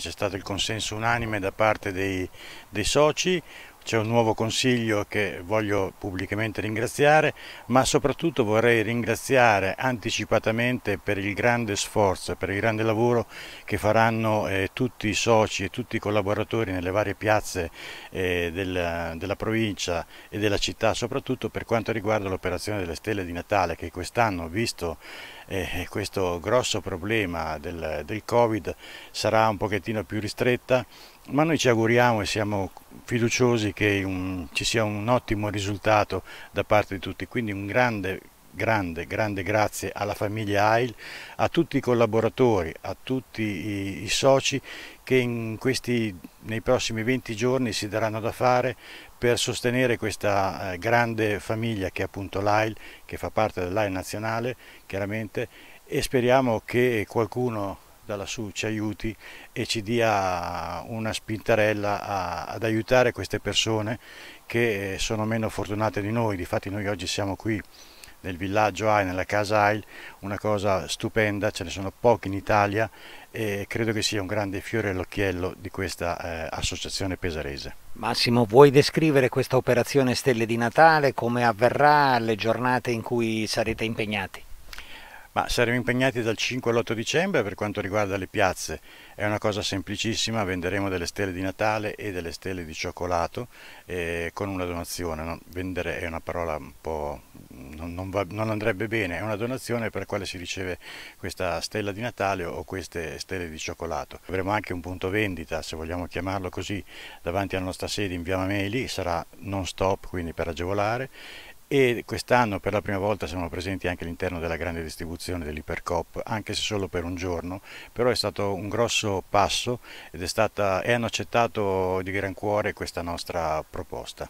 C'è stato il consenso unanime da parte dei, dei soci, c'è un nuovo consiglio che voglio pubblicamente ringraziare, ma soprattutto vorrei ringraziare anticipatamente per il grande sforzo, per il grande lavoro che faranno eh, tutti i soci e tutti i collaboratori nelle varie piazze eh, della, della, provincia e della città, soprattutto per quanto riguarda l'operazione delle stelle di Natale che quest'anno, visto eh, questo grosso problema del, del Covid, sarà un pochettino più ristretta, ma noi ci auguriamo e siamo fiduciosi che un, ci sia un ottimo risultato da parte di tutti, quindi un grande grande, grande grazie alla famiglia AIL, a tutti i collaboratori, a tutti i, i soci che questi, nei prossimi 20 giorni si daranno da fare per sostenere questa eh, grande famiglia che è appunto l'AIL, che fa parte dell'AIL nazionale chiaramente e speriamo che qualcuno da lassù ci aiuti e ci dia una spintarella a, ad aiutare queste persone che eh, sono meno fortunate di noi. Difatti noi oggi siamo qui nel villaggio AIL, nella casa AIL, una cosa stupenda, ce ne sono pochi in Italia e credo che sia un grande fiore all'occhiello di questa eh, associazione pesarese. Massimo, vuoi descrivere questa operazione Stelle di Natale, come avverrà, le giornate in cui sarete impegnati? Ma saremo impegnati dal 5 all'8 dicembre per quanto riguarda le piazze. È una cosa semplicissima, venderemo delle stelle di Natale e delle stelle di cioccolato eh, con una donazione. Non, vendere è una parola un po' non, non, va, non, andrebbe bene, è una donazione per la quale si riceve questa stella di Natale o queste stelle di cioccolato. Avremo anche un punto vendita, se vogliamo chiamarlo così, davanti alla nostra sede in Via Mameli, sarà non stop quindi per agevolare e quest'anno per la prima volta siamo presenti anche all'interno della grande distribuzione dell'Ipercop, anche se solo per un giorno, però è stato un grosso passo ed è, stata, è hanno accettato di gran cuore questa nostra proposta.